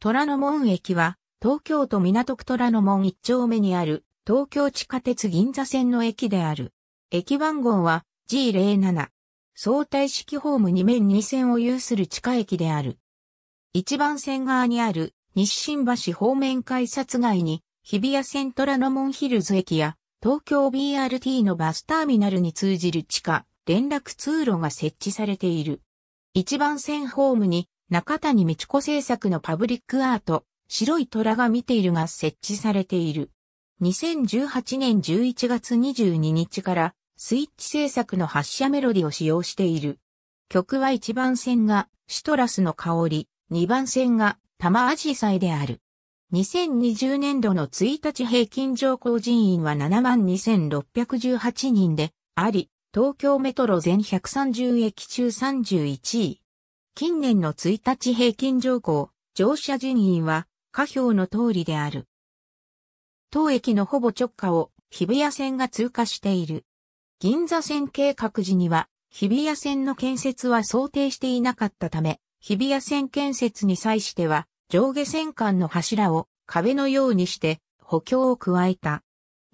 虎ノ門駅は、東京都港区虎ノ門1丁目にある、東京地下鉄銀座線の駅である。駅番号は G07。相対式ホーム2面2線を有する地下駅である。一番線側にある西新橋方面改札街に日比谷線虎ノ門ヒルズ駅や東京 BRT のバスターミナルに通じる地下連絡通路が設置されている。一番線ホームに中谷美智子製作のパブリックアート、白い虎が見ているが設置されている。2018年11月22日からスイッチ製作の発射メロディを使用している。曲は1番線がシトラスの香り、2番線が玉アジサイである。2020年度の1日平均上降人員は72,618人であり、東京メトロ全130駅中31位。近年の1日平均乗降、乗車人員は、下表の通りである。当駅のほぼ直下を日比谷線が通過している。銀座線計画時には、日比谷線の建設は想定していなかったため、日比谷線建設に際しては、上下線間の柱を壁のようにして補強を加えた。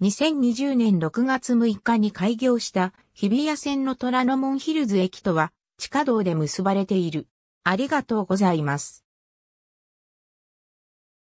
2020年6月6日に開業した日比谷線の虎ノ門ヒルズ駅とは地下道で結ばれている。ありがとうございます。